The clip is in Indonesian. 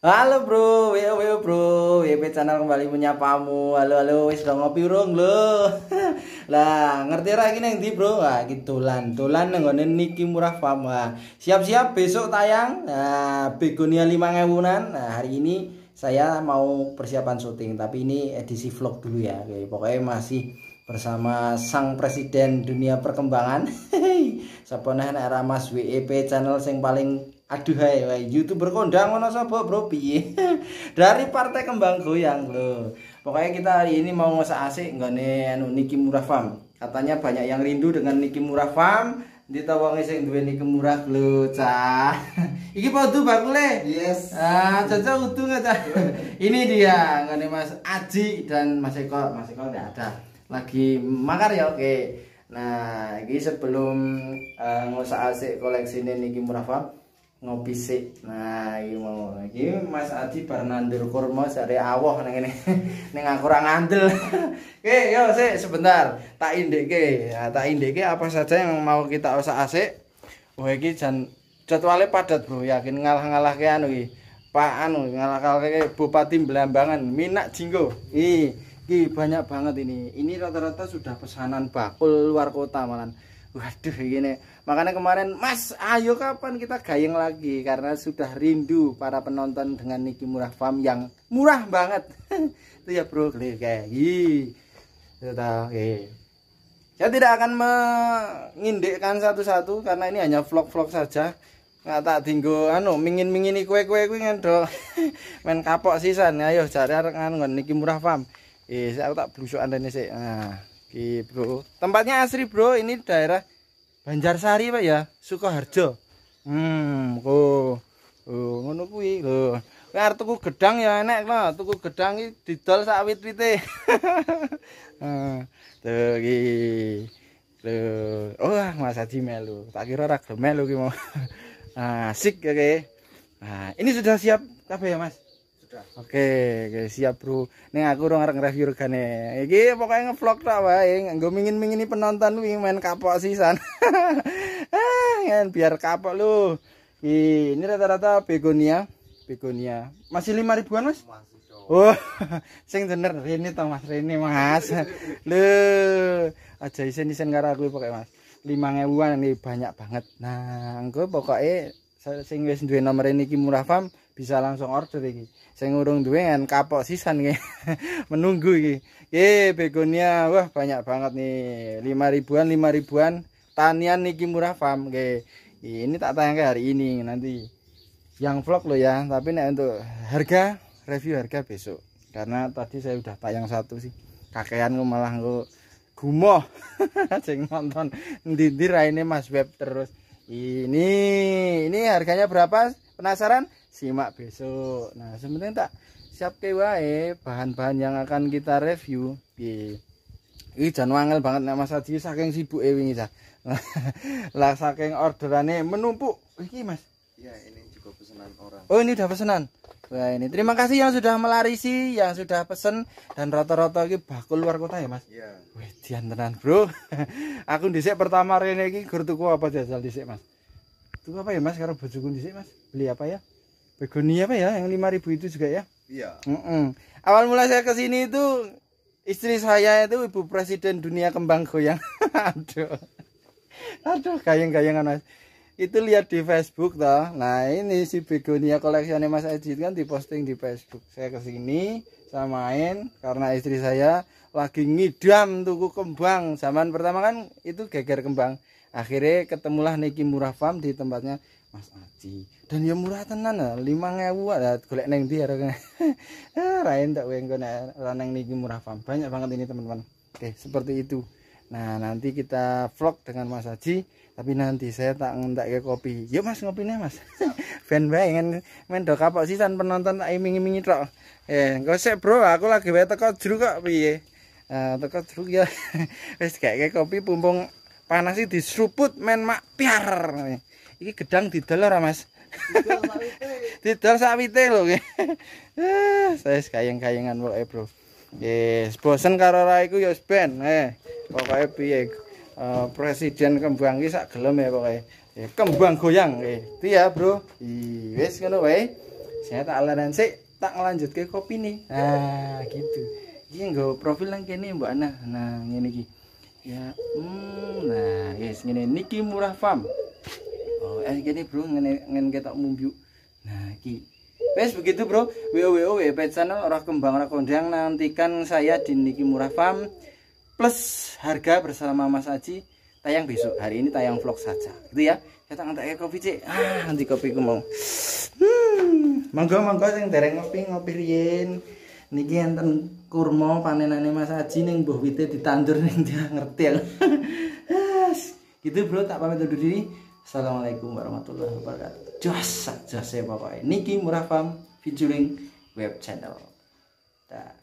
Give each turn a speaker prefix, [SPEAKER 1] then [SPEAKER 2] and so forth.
[SPEAKER 1] Halo bro, wew wew bro, WP channel kembali menyapamu. Halo halo, wis dong ngopi urung lo. lah ngerti lagi neng di bro? Nah, iki dolan, dolan nang ngone Niki Murah Siap-siap besok tayang nah, Begonia 5000-an. Nah, hari ini saya mau persiapan syuting, tapi ini edisi vlog dulu ya. Oke, pokoknya masih bersama sang presiden dunia perkembangan. Sapone era Mas WEP channel yang paling aduhai hai youtuber kondang ngono sapa bro piye dari partai kembang goyang lo pokoknya kita hari ini mau ngasih asik nggak nih anu Niki Murah Farm katanya banyak yang rindu dengan Niki Murah Farm ditawangi sing duwe Niki Murah lo cah iki padu le yes ah cocok utuh nggak cah ini dia nggak nih Mas Aji dan Mas Eko Mas Eko nggak ada lagi makar ya oke nah ini sebelum uh, asik koleksi Niki Murah Farm ngopi sik. Nah, iki mau. Iki Mas Adi bar nandur kurma sare awoh nang ngene. Ning aku ora ngandel. Oke, yo sik sebentar. Tak indekke. Ya, tak indekke apa saja yang mau kita usah asik. Wah, iki jan jadwale padat, Bro. Yakin ngalah-ngalah ke anu iki. Pak anu ngalah-ngalah ke Bupati Blambangan, Minak Jinggo. Ih, iki banyak banget ini. Ini rata-rata sudah pesanan bakul luar kota malan. waduh gini makanya kemarin mas ayo kapan kita gayeng lagi karena sudah rindu para penonton dengan Niki Murah Farm yang murah banget itu ya bro kayak gitu oke saya tidak akan mengindikkan satu-satu karena ini hanya vlog-vlog saja nggak tak tinggu anu mingin mingini kue kue kue ngendok main kapok sisan ayo cari kan ngon Niki Murah Farm eh saya tak belusukan ini sih nah Oke, Bro. Tempatnya asri, Bro. Ini daerah Banjarsari, Pak ya. Sukoharjo. Hmm, ku. Oh, ngono kuwi lho. Kowe arep tuku gedang ya enak lho, tuku gedang iki didol sak wit-wite. Heeh. Hmm, Tuh, oh, ah, Mas Haji melu. Tak kira ora gemel lho ki Asik ya, okay. Nah, ini sudah siap kabeh ya, Mas? Oke, okay, siap bro. Nih aku orang orang review regane. Iki pokoknya ngevlog tak wae. Gue mingin mingin penonton wih main kapok sisan. ah, biar kapok lu. Ini rata-rata begonia, begonia. Masih lima ribuan mas? Masih. Oh, sing bener ini tau Mas Rene Mas. Lho, aja isen-isen karo aku pakai Mas. Lima ribuan ini banyak banget. Nah, gue pokoknya sing wis duwe nomor niki murah fam bisa langsung order iki. Sing urung duwe kan kapok sisan iki. Menunggu iki. Ye begonia wah banyak banget nih. 5 ribuan 5 ribuan tanian niki murah fam nggih. Ini tak tayang hari ini nanti yang vlog lo ya, tapi nek untuk harga review harga besok. Karena tadi saya udah tayang satu sih. Kakean malah gue gumoh sing nonton ndindir ini Mas Web terus ini ini harganya berapa penasaran simak besok nah sebenarnya tak siap wae bahan-bahan yang akan kita review di Ih jangan wangel banget nih Mas saking sibuk Ewing wingi lah saking orderannya menumpuk ini Mas Ya, ini juga pesanan orang. Oh, ini udah pesanan. Wah, ini terima kasih yang sudah melarisi, yang sudah pesen dan rata-rata iki bakul luar kota ya, Mas? Iya. Wih, dian tenan, Bro. Aku dhisik pertama rene iki gur tuku apa jajal dhisik, Mas? Tuku apa ya, Mas? Karo bojoku dhisik, Mas. Beli apa ya? Begonia apa ya? Yang 5000 itu juga ya? Iya. Mm -mm. Awal mula saya ke sini itu istri saya itu ibu presiden dunia kembang goyang. aduh. Aduh, gayeng-gayengan, Mas itu lihat di Facebook toh nah ini si begonia koleksinya Mas Ajit kan diposting di Facebook saya kesini samain karena istri saya lagi ngidam tuku kembang zaman pertama kan itu geger kembang akhirnya ketemulah Niki Murah Farm di tempatnya Mas Aji dan ya murah tenan lah lima ngewu ada golek neng dia ah, rain tak wengko neng Niki Murah Farm banyak banget ini teman-teman oke seperti itu Nah nanti kita vlog dengan Mas Haji Tapi nanti saya tak ngentak ke kopi Yuk mas ngopinya mas Ben bae ngen men do kapok sisan penonton tak iming mingi trok Eh gosek bro aku lagi wae teko jeruk kok piye. Eh teko jeruk ya. kayak ke kopi pumpung panas sih disruput men mak piar. ini gedang di ora mas? Didol sawite loh eh, Saya kayang-kayangan wae bro. Yes, bosan karo ra iku ya ben. Eh, pokoke piye eh, presiden kembang iki sak gelem ya pokoke. Eh, kembang goyang eh. Ti ya, Bro. Ih, wis ngono wae. Saya tak alaran sik, tak lanjutke kopi nih. Nah, gitu. Iki nggo profil nang kene Mbak Ana. Nah, ngene iki. Ya, hmm, nah, guys, ngene niki murah fam. Oh, eh, gini bro, ngene ngetok ketok Nah, iki Wes begitu bro. wowo, wow, WP channel orang kembang orang kondang nantikan saya di Niki Murah Farm plus harga bersama Mas Aji tayang besok. Hari ini tayang vlog saja. Gitu ya. saya tak air kopi, Cek. Ah, nanti kopiku mau. Hmm. mangga mangga yang dereng ngopi ngopi rin Niki enten kurma panenane Mas Aji neng mbuh wite ditandur neng dia ngerti ya gitu bro, tak pamit undur diri. Assalamualaikum warahmatullahi wabarakatuh. Jos jos ya bapak. Niki Murafam featuring web channel. Dah.